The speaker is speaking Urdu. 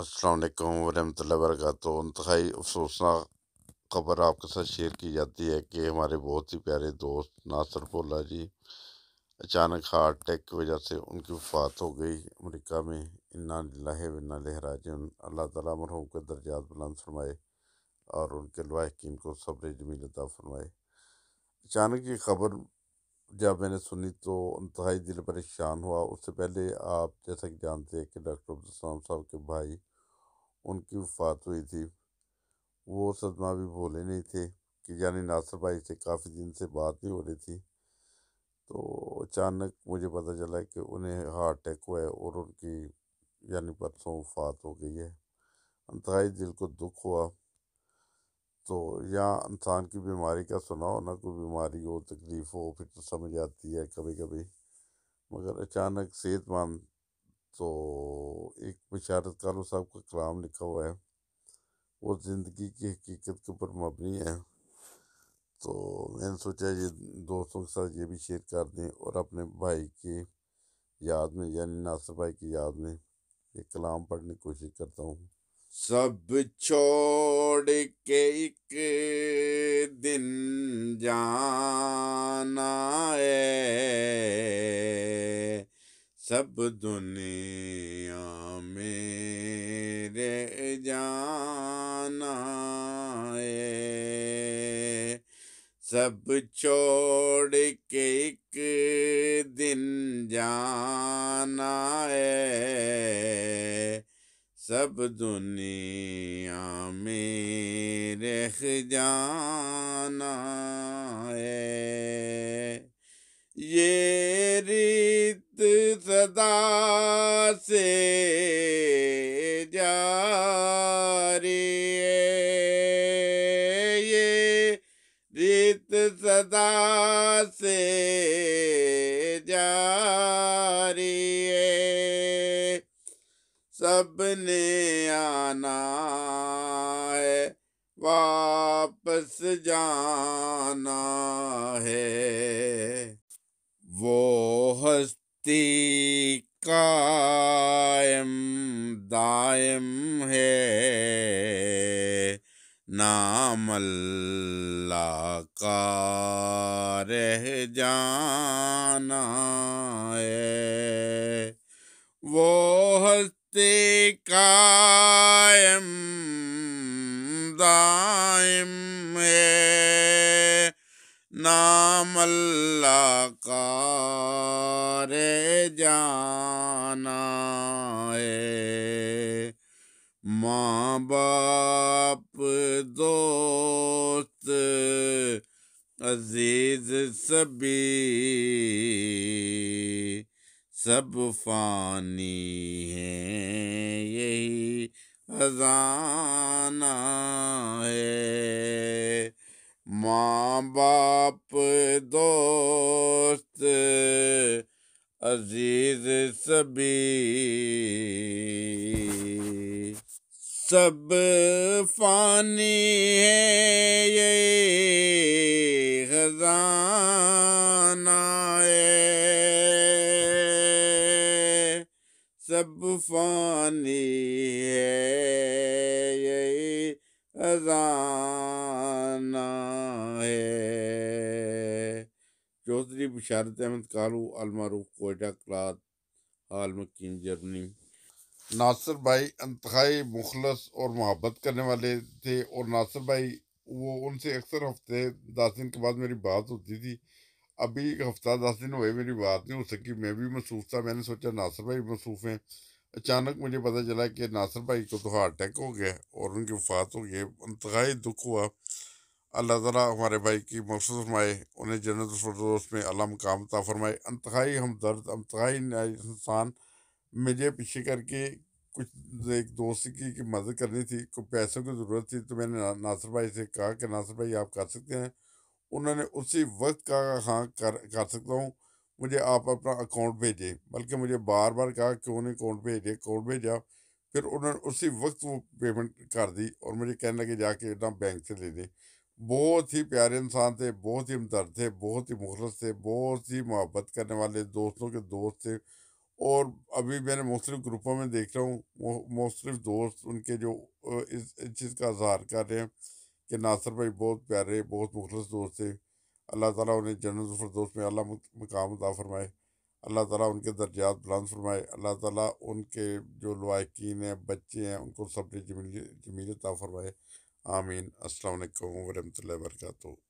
السلام علیکم ورحمۃ اللہ وبرکاتہ انتہائی افسوسناک خبر آپ کے ساتھ شیئر کی جاتی ہے کہ ہمارے بہت ہی پیارے دوست ناصر پولا جی اچانک ہارٹ اٹیک کی وجہ سے ان کی وفات ہو گئی امریکہ میں انا لاہب و انا لہراج اللہ تعالیٰ مرحوم کے درجات بلند فرمائے اور ان کے لواحقین کو صبر جمیل عطا فرمائے اچانک یہ خبر جب میں نے سنی تو انتہائی دل پریشان ہوا اس سے پہلے آپ جیسا کہ جانتے ہیں کہ ڈاکٹر عبدالسلام صاحب کے بھائی ان کی وفات ہوئی تھی وہ صدمہ بھی بھولے نہیں تھے کہ یعنی ناصر بھائی سے کافی دن سے بات نہیں ہو رہی تھی تو اچانک مجھے پتہ چلا کہ انہیں ہارٹ اٹیک ہوا ہے اور ان کی یعنی پرسوں وفات ہو گئی ہے انتہائی دل کو دکھ ہوا تو یا انسان کی بیماری کا سنا ہو نہ کوئی بیماری ہو تکلیف ہو پھر تو سمجھ آتی ہے کبھی کبھی مگر اچانک صحت مند تو ایک بشارت کالو صاحب کا کلام لکھا ہوا ہے وہ زندگی کی حقیقت کے اوپر مبنی ہے تو میں نے سوچا یہ دوستوں کے ساتھ یہ بھی شیئر کر دیں اور اپنے بھائی کی یاد میں یعنی ناصر بھائی کی یاد میں یہ کلام پڑھنے کی کوشش کرتا ہوں سب چھوڑ کے ایک دن جانا ہے سب دنیا میرے جانا ہے سب چھوڑ کے ایک دن جانا ہے سب دنیا میں رخ جانا ہے یہ ریت صدا سے جاری ہے یہ ریت صدا سے جاری ہے رب نے آنا ہے واپس جانا ہے وہ ہستی قائم دائم ہے نام اللہ کا رہ جانا ہے وہ ہستی قائم دائم ہے نام اللہ کا رے جانا ہے ماں باپ دوست عزیز سبھی سب فانی ہیں خزانہ ہے ماں باپ دوست عزیز سبھی سب فانی ہے یہ خزان فانی ہے یہی ہے چودھری بشارت احمد کالو المعروف کوئٹہ کلاد عالم مکین جرمنی ناصر بھائی انتہائی مخلص اور محبت کرنے والے تھے اور ناصر بھائی وہ ان سے اکثر ہفتے دس دن کے بعد میری بات ہوتی تھی ابھی ایک ہفتہ دس دن ہوئے میری بات نہیں ہو سکی میں بھی مصروف تھا میں نے سوچا ناصر بھائی مصروف ہیں اچانک مجھے پتہ چلا کہ ناصر بھائی کو تو ہارٹ اٹیک ہو گیا اور ان کی وفات ہو گئی انتہائی دکھ ہوا اللہ تعالیٰ ہمارے بھائی کی مقصد فرمائے انہیں جنت الفردوس میں اللہ مقام تا فرمائے انتہائی ہمدرد انتہائی انسان مجھے پیچھے کر کے کچھ ایک دوست کی مدد کرنی تھی کوئی پیسوں کی ضرورت تھی تو میں نے ناصر بھائی سے کہا کہ ناصر بھائی آپ کر سکتے ہیں انہوں نے اسی وقت کہ ہاں کر سکتا ہوں مجھے آپ اپنا اکاؤنٹ بھیجیں بلکہ مجھے بار بار کہا کیوں نے اکاؤنٹ بھیجے اکاؤنٹ بھیجا پھر انہوں نے اسی وقت وہ پیمنٹ کر دی اور مجھے کہنے لگے جا کے اتنا بینک سے لے لیں بہت ہی پیارے انسان تھے بہت ہی ہمدرد تھے بہت ہی مخلص تھے بہت ہی محبت کرنے والے دوستوں کے دوست تھے اور ابھی میں نے مختلف گروپوں میں دیکھ رہا ہوں مختلف دوست ان کے جو اس چیز کا اظہار کر رہے ہیں کہ ناصر بھائی بہت پیارے بہت مخلص دوست تھے اللہ تعالیٰ انہیں جنت الفردوس میں اللہ مقام عطا فرمائے اللہ تعالیٰ ان کے درجات بلند فرمائے اللہ تعالیٰ ان کے جو لوائقین ہیں بچے ہیں ان کو سب نے جمیل عطا فرمائے آمین السلام علیکم ورحمۃ اللہ وبرکاتہ